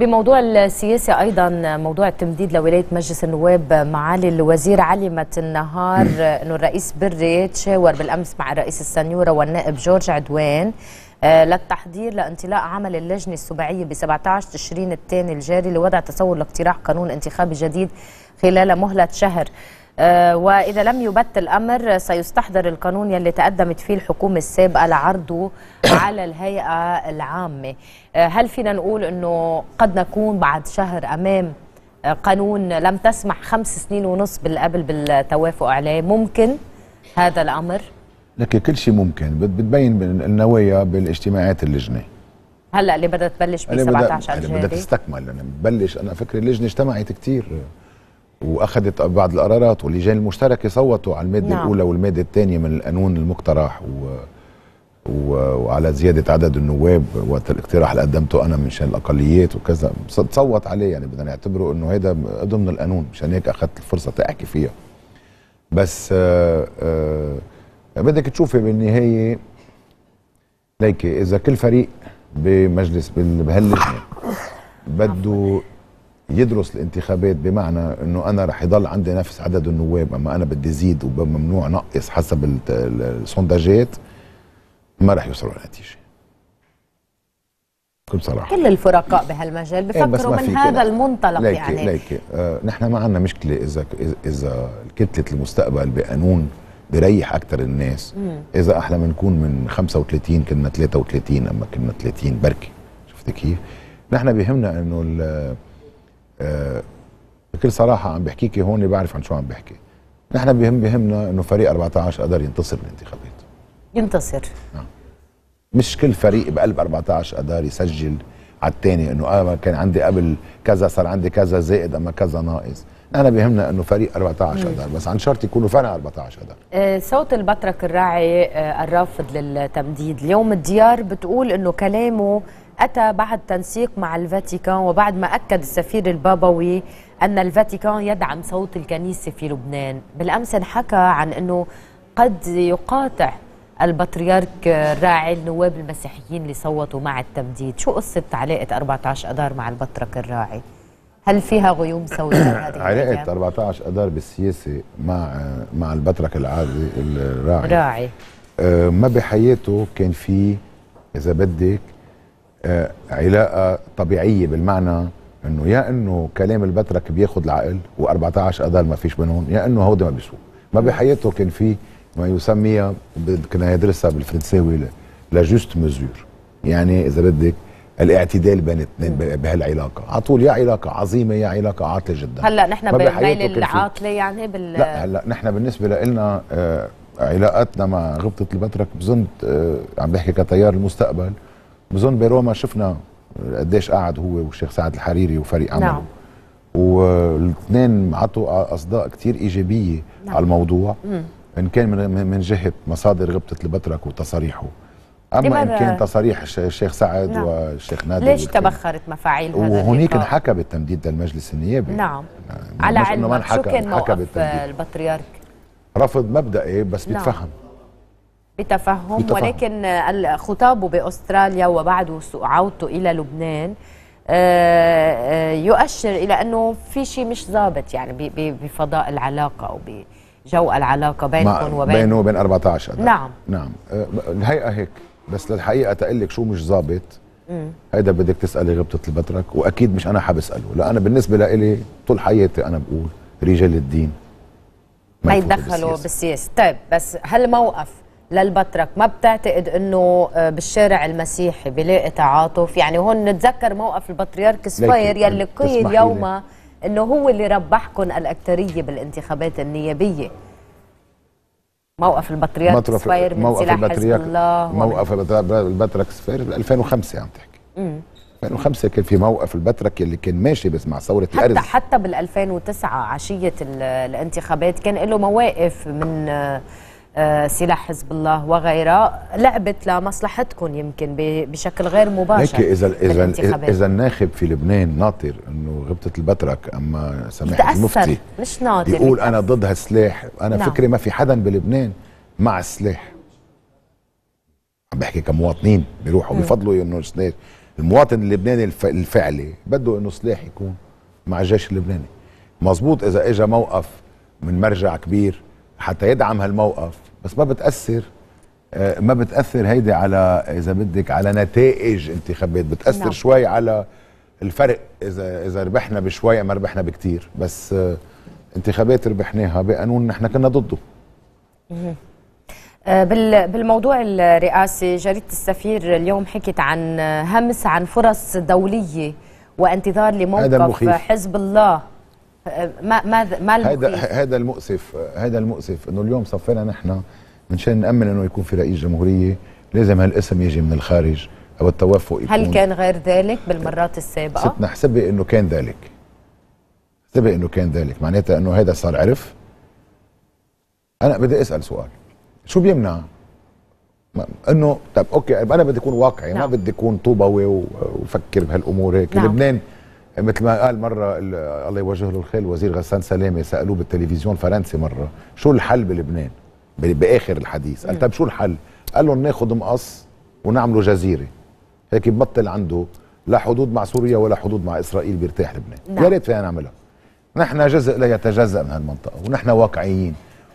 بموضوع السياسي ايضا موضوع التمديد لولايه مجلس النواب معالي الوزير علمت النهار انه الرئيس بري تشاور بالامس مع الرئيس السنيوره والنائب جورج عدوان آه، للتحضير لانطلاق عمل اللجنه السبعيه ب 17 تشرين الثاني الجاري لوضع تصور لاقتراح قانون انتخابي جديد خلال مهله شهر آه، وإذا لم يبت الأمر سيستحضر القانون يلي تقدمت فيه الحكومة السابقة لعرضه على الهيئة العامة آه، هل فينا نقول أنه قد نكون بعد شهر أمام آه، قانون لم تسمح خمس سنين ونص بالقبل بالتوافق عليه ممكن هذا الأمر؟ لك كل شيء ممكن بتبين النوايا بالاجتماعات اللجنه هلا اللي بدها تبلش ب 17 جنيه اللي بدها تستكمل انا ببلش انا فكري اللجنه اجتمعت كثير واخذت بعض القرارات واللجان المشتركه صوتوا على الماده نعم. الاولى والماده الثانيه من القانون المقترح و... و... وعلى زياده عدد النواب وقت الاقتراح اللي قدمته انا من شان الاقليات وكذا تصوت عليه يعني بدنا نعتبره انه هيدا ضمن القانون مشان هيك اخذت الفرصه تحكي فيها بس آ... آه، آ... آه، بدك تشوفي بالنهايه ليكي اذا كل فريق بمجلس بهاللجنه بده يدرس الانتخابات بمعنى انه انا رح يضل عندي نفس عدد النواب اما انا بدي زيد وممنوع نقص حسب السونداجات ما رح يوصلوا لنتيجه بكل صراحه كل الفرقاء بهالمجال إيه، بفكروا من هذا المنطلق ليك يعني ليك آه نحن ما عندنا مشكله اذا اذا كتله المستقبل بقانون بيريح اكثر الناس مم. اذا احنا بنكون من 35 كنا 33 اما كنا 30 بركي شفت كيف نحن بيهمنا انه آه، بكل صراحه عم بحكيكي هون بعرف عن شو عم بحكي نحن بهم بهمنا انه فريق 14 قدر ينتصر بالانتخابات ينتصر نعم مش كل فريق بقلب 14 قدر يسجل على الثاني انه انا آه، كان عندي قبل كذا صار عندي كذا زائد اما كذا ناقص انا بهمنا انه فريق 14 قدر بس عن شرط يكونوا فرع 14 قدر آه، صوت البطرك الراعي الرافض للتمديد اليوم الديار بتقول انه كلامه أتى بعد تنسيق مع الفاتيكان وبعد ما أكد السفير البابوي أن الفاتيكان يدعم صوت الكنيسة في لبنان بالأمس انحكى عن أنه قد يقاطع البطريرك الراعي النواب المسيحيين اللي صوتوا مع التمديد شو قصة علاقة 14 أدار مع البطرك الراعي؟ هل فيها غيوم سوداء علاقة 14 أدار بالسياسة مع مع البطرك العادي الراعي راعي آه ما بحياته كان في إذا بدك آه، علاقه طبيعيه بالمعنى انه يا انه كلام البترك بياخذ العقل و14 اذار ما فيش منهم يا انه هودي ما بيسوق ما بحياته كان في ما يسميها كنا يدرسها بالفرنساوي لا جوست مزور يعني اذا بدك الاعتدال بين اثنين بهالعلاقه على طول يا علاقه عظيمه يا علاقه عاطله جدا هلا نحن بالميل العاطله يعني بال لا هلا نحن بالنسبه لنا علاقاتنا آه، علاقتنا مع غبطه البترك بظن آه، عم بحكي كتيار المستقبل بظن بروما شفنا قديش قعد هو والشيخ سعد الحريري وفريق عمله نعم. والاثنين عطوا اصداء كثير ايجابيه نعم. على الموضوع مم. ان كان من جهه مصادر غبطه البترك وتصاريحه اما ان كان تصاريح الشيخ سعد نعم. والشيخ نادر ليش تبخرت مفاعيل هذا وهنيك انحكى بالتمديد للمجلس النيابي نعم على علمك شو كان موقف البطريرك رفض مبدئي بس نعم. بيتفهم بتفهم, ولكن خطابه باستراليا وبعد عودته الى لبنان آه، آه، يؤشر الى انه في شيء مش ظابط يعني بفضاء العلاقه او بجو العلاقه بينكم وبين بينه وبين 14 أدار. نعم نعم آه، الهيئه هيك بس للحقيقه تقول لك شو مش ظابط هيدا بدك تسالي غبطه البترك واكيد مش انا حبساله لا انا بالنسبه لإلي طول حياتي انا بقول رجال الدين ما يتدخلوا بالسياسه طيب بس هل موقف للبطرك ما بتعتقد انه آه، بالشارع المسيحي بلاقي تعاطف يعني هون نتذكر موقف البطريرك سفير يلي قيل يوما انه هو اللي ربحكم الاكثريه بالانتخابات النيابيه موقف البطريرك سفير من موقف سلاح حزب الله موقف البطرك سفير 2005 عم تحكي امم 2005 كان في موقف البترك اللي كان ماشي بس مع ثورة حتى الأرز حتى بال 2009 عشية الانتخابات كان له مواقف من آه، آه، سلاح حزب الله وغيرها لعبت لمصلحتكم يمكن بشكل غير مباشر لكن اذا اذا اذا الناخب في لبنان ناطر انه غبطه البترك اما سماحه المفتي مش ناطر بيقول انا ضد هالسلاح انا نعم. فكري ما في حدا بلبنان مع السلاح عم بحكي كمواطنين بيروحوا بفضلوا انه السلاح المواطن اللبناني الفعلي بده انه سلاح يكون مع الجيش اللبناني مزبوط اذا اجى موقف من مرجع كبير حتى يدعم هالموقف بس ما بتاثر آه، ما بتاثر هيدي على اذا بدك على نتائج انتخابات بتاثر نعم. شوي على الفرق اذا اذا ربحنا بشوي ما ربحنا بكتير بس آه، انتخابات ربحناها بقانون نحن كنا ضده آه، بالموضوع الرئاسي جريده السفير اليوم حكيت عن همس عن فرص دوليه وانتظار لموقف حزب الله ما ما ما هذا هذا المؤسف هذا المؤسف انه اليوم صفينا نحن منشان نامن انه يكون في رئيس جمهوريه لازم هالاسم يجي من الخارج او التوافق يكون هل كان غير ذلك بالمرات السابقه؟ ستنا حسبي انه كان ذلك حسبي انه كان ذلك معناتها انه هذا صار عرف انا بدي اسال سؤال شو بيمنع انه طب اوكي انا بدي اكون واقعي نعم. ما بدي اكون طوبوي وفكر بهالامور هيك نعم. لبنان مثل ما قال مره الله يوجه له الخير الوزير غسان سلامه سالوه بالتلفزيون الفرنسي مره شو الحل بلبنان باخر الحديث قال طب شو الحل قال لهم ناخذ مقص ونعمله جزيره هيك ببطل عنده لا حدود مع سوريا ولا حدود مع اسرائيل بيرتاح لبنان نعم. يا ريت فينا نعملها نحن جزء لا يتجزا من هالمنطقه ونحن واقعيين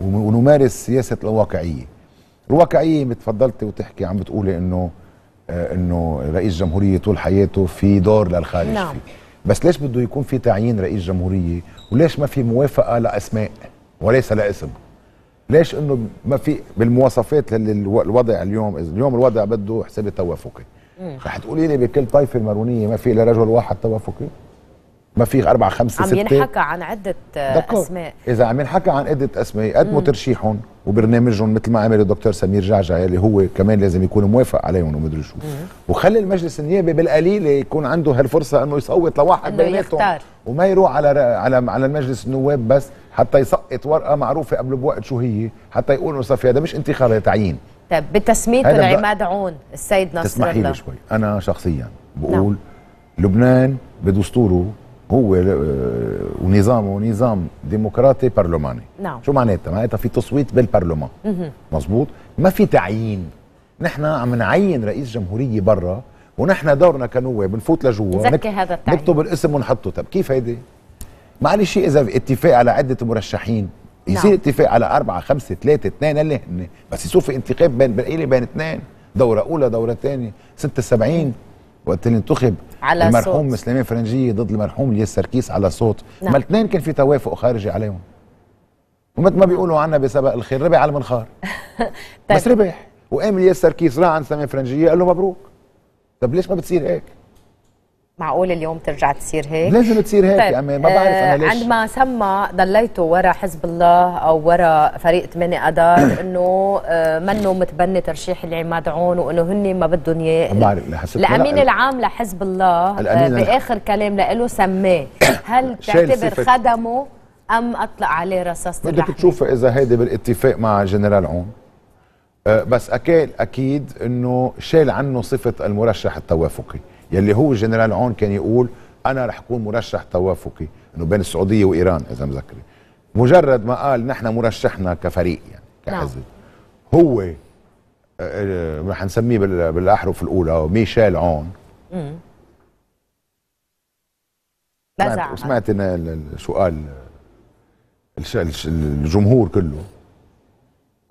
ونمارس سياسه الواقعيه الواقعيه تفضلتي وتحكي عم بتقولي انه آه، انه رئيس جمهوريه طول حياته في دور للخارج نعم. فيه بس ليش بده يكون في تعيين رئيس جمهوريه وليش ما في موافقه لاسماء وليس لاسم ليش انه ما في بالمواصفات للوضع اليوم اليوم الوضع بده حساب توافقي رح تقولي لي بكل طائفه المارونيه ما في الا رجل واحد توافقي ما في اربع خمسة عم ستة عم ينحكى عن عدة آه، دكتور. أسماء إذا عم ينحكى عن عدة أسماء قدموا ترشيحهم وبرنامجهم مثل ما عمل الدكتور سمير جعجع اللي هو كمان لازم يكون موافق عليهم ومدري شو وخلي المجلس النيابي بالقليله يكون عنده هالفرصه انه يصوت لواحد بيناتهم وما يروح على على على المجلس النواب بس حتى يسقط ورقه معروفه قبل بوقت شو هي حتى يقولوا صفي هذا مش انتخاب هذا تعيين طيب بتسميته العماد عون السيد نصر الله تسمحي لي شوي انا شخصيا بقول نعم. لبنان بدستوره هو آه، ونظامه نظام ديمقراطي برلماني نعم شو معناتها؟ معناتها في تصويت بالبرلمان مزبوط ما في تعيين نحن عم نعين رئيس جمهوريه برا ونحن دورنا كنواب بنفوت لجوا نكتب هذا التعيين نكتب الاسم ونحطه طب كيف هيدي؟ معلش اذا اتفاق على عده مرشحين يصير نعم. اتفاق على أربعة خمسة ثلاثة اثنين اللي هن بس يصير في انتخاب بين بين اثنين دورة أولى دورة ثانية 76 وقت اللي انتخب على المرحوم سليمان فرنجيه ضد المرحوم الياس سركيس على صوت نعم. ما الاثنين كان في توافق خارجي عليهم ومثل ما بيقولوا عنا بسبق الخير ربح على المنخار طيب. بس ربح وقام الياس سركيس راح عند سليمان فرنجيه قال له مبروك طب ليش ما بتصير هيك؟ معقول اليوم ترجع تصير هيك لازم تصير هيك طيب. يعني ما بعرف انا آه، ليش عندما سمى ضليتوا ورا حزب الله او ورا فريق 8 اذار انه آه، منه متبني ترشيح العماد عون وانه هن ما بدهم اياه ما بعرف الامين العام لحزب الله آه، باخر كلام له سماه هل تعتبر خدمه ام اطلق عليه رصاصه بدك تشوف اذا هيدي بالاتفاق مع جنرال عون بس اكيد اكيد انه شال عنه صفه المرشح التوافقي يلي هو الجنرال عون كان يقول انا رح اكون مرشح توافقي انه بين السعوديه وايران اذا مذكري مجرد ما قال نحن مرشحنا كفريق يعني نعم. كحزب هو آه، آه، رح نسميه بالاحرف الاولى ميشيل عون مم. سمعت السؤال الجمهور كله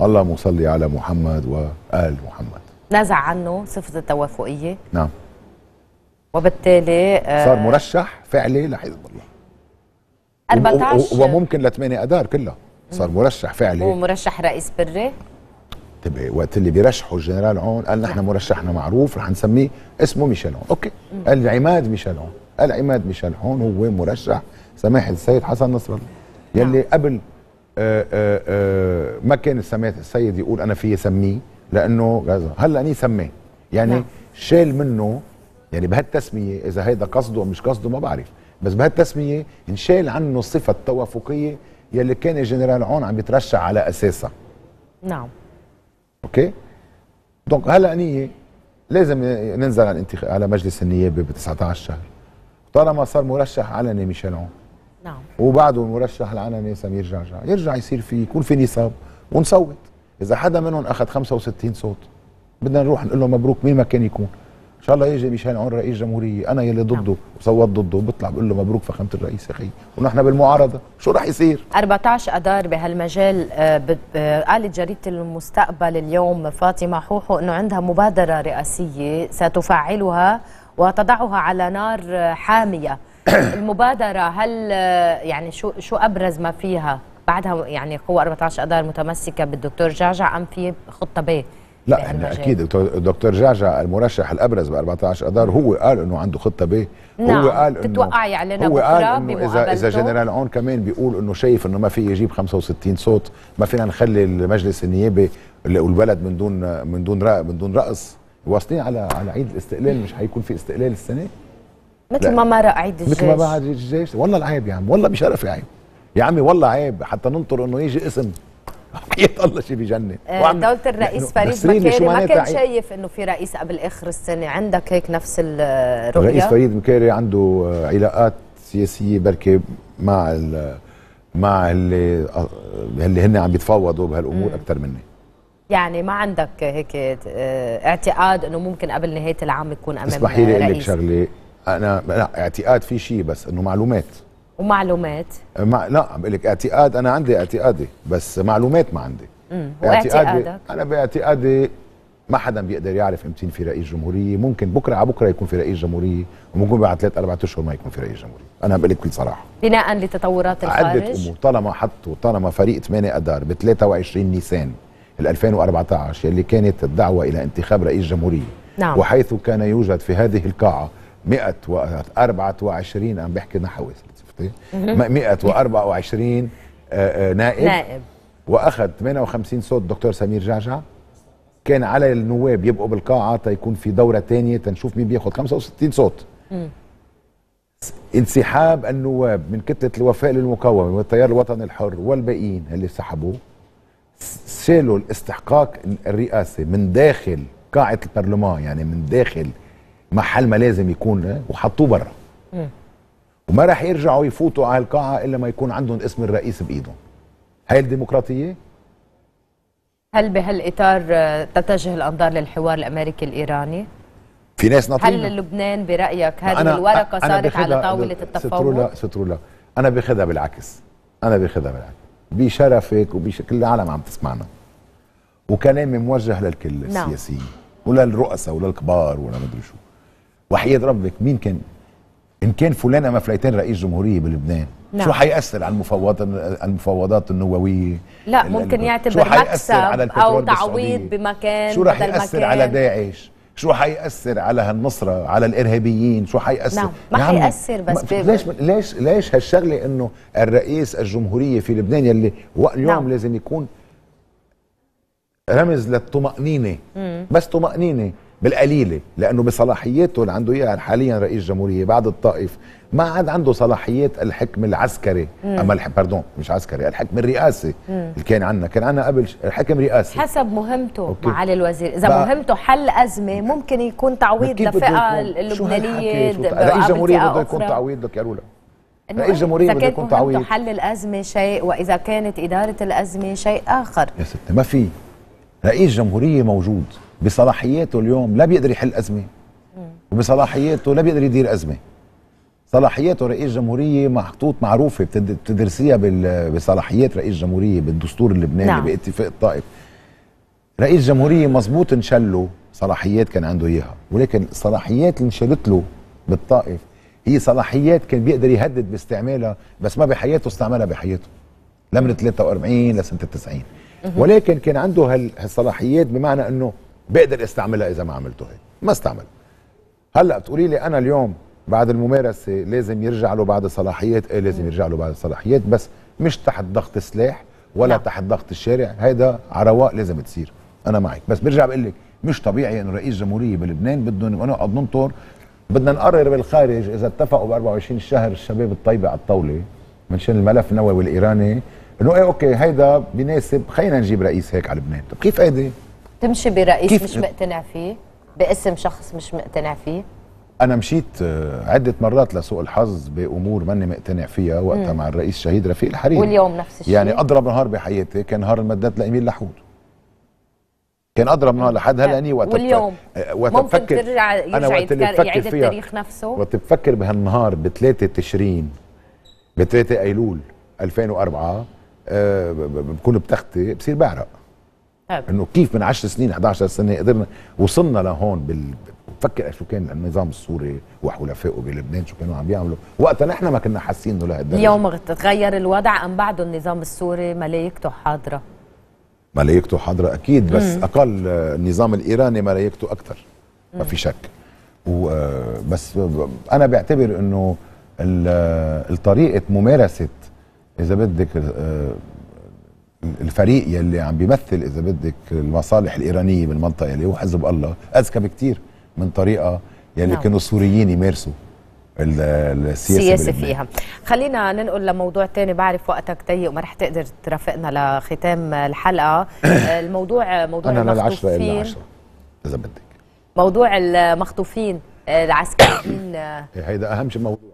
اللهم مصلي على محمد وآل محمد نزع عنه صفة التوافقية نعم وبالتالي صار آه، مرشح فعلي لحزب الله 14 وممكن ل 8 اذار كلها صار مرشح فعلي ومرشح رئيس بري طيب وقت اللي بيرشحوا الجنرال عون قال نحن نعم. مرشحنا معروف رح نسميه اسمه ميشيل عون اوكي قال عماد ميشيل عون قال عماد ميشيل عون هو مرشح سماحة السيد حسن نصر الله نعم. يلي قبل آآ آه، آآ آه، ما كان سماحة السيد يقول انا فيي سميه لانه هلا اني سميه يعني نعم. شال منه يعني بهالتسميه اذا هيدا قصده مش قصده ما بعرف بس بهالتسميه انشال عنه الصفه التوافقيه يلي كان الجنرال عون عم يترشح على اساسها نعم اوكي دونك هلا نيه لازم ننزل على الانتخاب على مجلس النيابه ب 19 شهر طالما صار مرشح علني ميشيل عون نعم وبعده المرشح العلني سمير جعجع يرجع يصير في يكون في نصاب ونصوت اذا حدا منهم اخذ 65 صوت بدنا نروح نقول له مبروك مين ما كان يكون ان شاء الله يجي ميشيل عون رئيس جمهوريه انا يلي نعم. ضده وصوت ضده وبطلع بقول له مبروك فخامه الرئيس اخي ونحن بالمعارضه شو راح يصير 14 اذار بهالمجال قالت آه، آه، جريده المستقبل اليوم فاطمه حوحو انه عندها مبادره رئاسيه ستفعلها وتضعها على نار آه، حاميه المبادره هل يعني شو شو ابرز ما فيها بعدها يعني قوى 14 اذار متمسكه بالدكتور جعجع ام في خطه بيه لا يعني احنا اكيد دكتور جعجع المرشح الابرز ب 14 اذار هو قال انه عنده خطه ب نعم هو قال انه تتوقعي علينا هو قال انه اذا اذا جنرال عون كمان بيقول انه شايف انه ما في يجيب 65 صوت ما فينا نخلي المجلس النيابي والبلد من دون من دون من دون رأس واصلين على على عيد الاستقلال مش حيكون في استقلال السنه مثل ما مر عيد الجيش مثل ما مر عيد الجيش والله العيب يا عم والله بشرف يا عم يا عمي والله عيب حتى ننطر انه يجي اسم حياه الله شيء بجنن آه، دوله الرئيس فريد مكاري ما كان شايف انه في رئيس قبل اخر السنه عندك هيك نفس الرؤيه الرئيس فريد مكاري عنده آه، علاقات سياسيه بركي مع الـ مع اللي آه، اللي هن عم يتفاوضوا بهالامور اكثر مني يعني ما عندك هيك اعتقاد انه ممكن قبل نهايه العام يكون امام اسمحي لي اقول لك شغله انا اعتقاد في شيء بس انه معلومات ومعلومات أه، مع... لا بقول لك اعتقاد انا عندي اعتقادي بس معلومات ما عندي اعتقادي انا باعتقادي ما حدا بيقدر يعرف امتين في رئيس جمهوريه ممكن بكره على بكره يكون في رئيس جمهوريه وممكن بعد ثلاث اربع اشهر ما يكون في رئيس جمهوريه انا بقول لك بكل صراحه بناء لتطورات الخارج عده امور طالما حطوا طالما فريق 8 اذار ب 23 نيسان 2014 يلي كانت الدعوه الى انتخاب رئيس جمهوريه نعم. وحيث كان يوجد في هذه القاعه 124 عم بحكي نحو شفتي 124 آه، آه، نائب نائب واخذ 58 صوت دكتور سمير جعجع كان على النواب يبقوا بالقاعه تيكون في دوره ثانيه تنشوف مين بياخذ 65 صوت انسحاب النواب من كتله الوفاء للمقاومه والتيار الوطني الحر والباقيين اللي سحبوه شالوا الاستحقاق الرئاسي من داخل قاعه البرلمان يعني من داخل محل ما لازم يكون وحطوه برا وما راح يرجعوا يفوتوا على القاعة إلا ما يكون عندهم اسم الرئيس بإيدهم هاي الديمقراطية هل بهالإطار آه، تتجه الأنظار للحوار الأمريكي الإيراني؟ في ناس ناطرين هل لبنان برأيك هذه أنا الورقة أنا صارت على طاولة التفاوض؟ سترولا سترولا أنا باخذها بالعكس أنا باخذها بالعكس بشرفك وبش كل العالم عم تسمعنا وكلامي موجه للكل نعم. السياسيين نعم. وللرؤساء وللكبار ولا مدري شو وحياة ربك مين كان ان كان فلان ام فليتان رئيس جمهوريه بلبنان نعم. شو هيأثر على المفاوضات المفاوضات النوويه لا ممكن يعتبر مكسب على او تعويض بمكان شو رح يأثر على داعش شو حيأثر على هالنصرة على الإرهابيين شو حيأثر نعم ما حيأثر بس ما ليش ليش ليش هالشغلة إنه الرئيس الجمهورية في لبنان يلي اليوم نعم. لازم يكون رمز للطمأنينة مم. بس طمأنينة بالقليله لانه بصلاحياته اللي عنده اياها حاليا رئيس جمهوريه بعد الطائف ما عاد عنده صلاحيات الحكم العسكري مم. اما الح... باردون مش عسكري الحكم الرئاسي مم. اللي كان عندنا كان عندنا قبل حكم رئاسي حسب مهمته أوكي. معالي الوزير اذا بقى... مهمته حل ازمه ممكن يكون تعويض لفئه اللبنانيه رئيس جمهوريه بده يكون تعويض لك يا رولا رئيس الجمهوريه بده يكون تعويض حل الازمه شيء واذا كانت اداره الازمه شيء اخر يا ستي ما في رئيس جمهوريه موجود بصلاحياته اليوم لا بيقدر يحل أزمة وبصلاحياته لا بيقدر يدير أزمة صلاحياته رئيس جمهورية محطوط معروفة بتدرسيها بصلاحيات رئيس جمهورية بالدستور اللبناني نعم. باتفاق الطائف رئيس جمهورية مزبوط انشله صلاحيات كان عنده إياها ولكن الصلاحيات اللي انشلت له بالطائف هي صلاحيات كان بيقدر يهدد باستعمالها بس ما بحياته استعملها بحياته لا من 43 لسنه 90 ولكن كان عنده هالصلاحيات بمعنى انه بقدر استعملها اذا ما عملته هيك ما استعمل هلا بتقولي لي انا اليوم بعد الممارسه لازم يرجع له بعد صلاحيات ايه لازم يرجع له بعد صلاحيات بس مش تحت ضغط سلاح ولا لا. نعم. تحت ضغط الشارع هيدا عرواء لازم تصير انا معك بس برجع بقول لك مش طبيعي انه رئيس جمهوريه بلبنان بدهم يبقوا نقعد ننطر بدنا نقرر بالخارج اذا اتفقوا ب 24 شهر الشباب الطيبه على الطاوله منشان الملف النووي الايراني انه ايه اوكي هيدا بناسب خلينا نجيب رئيس هيك على لبنان طب كيف هيدي تمشي برئيس كيف مش مقتنع فيه باسم شخص مش مقتنع فيه انا مشيت آه، عده مرات لسوء الحظ بامور ماني مقتنع فيها وقتها مع الرئيس شهيد رفيق الحريري واليوم نفس الشيء يعني اضرب نهار بحياتي كان نهار المدات لاميل لحود كان اضرب نهار لحد نعم. هلا اني آه، وقت واليوم وقت بفكر ترجع انا وقت بفكر التاريخ نفسه وقت بفكر بهالنهار آه، ب 3 تشرين ب 3 ايلول 2004 أه بكون بتختي بصير بعرق انه كيف من 10 سنين 11 سنه قدرنا وصلنا لهون بال... بفكر شو كان النظام السوري وحلفائه بلبنان شو كانوا عم بيعملوا وقتها نحن ما كنا حاسين انه لهالدرجه اليوم تغير الوضع ام بعده النظام السوري ملايكته حاضره ملايكته حاضره اكيد بس مم. اقل النظام الايراني ملايكته اكثر ما في شك وبس انا بعتبر انه طريقه ممارسه اذا بدك آه، الفريق يلي عم بيمثل اذا بدك المصالح الايرانيه بالمنطقه يلي هو حزب الله اذكى بكثير من طريقه يلي نعم. كانوا السوريين يمارسوا السياسه فيها خلينا ننقل لموضوع تاني بعرف وقتك ضيق وما رح تقدر ترافقنا لختام الحلقه الموضوع موضوع انا للعشره انا العشره اذا بدك موضوع المخطوفين العسكريين إيه، هيدا اهم شيء موضوع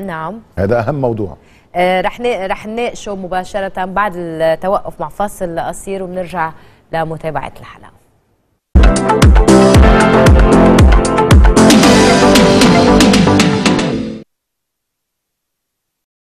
نعم هذا اهم موضوع آه، رح رح نناقشه مباشره بعد التوقف مع فاصل قصير وبنرجع لمتابعه الحلقه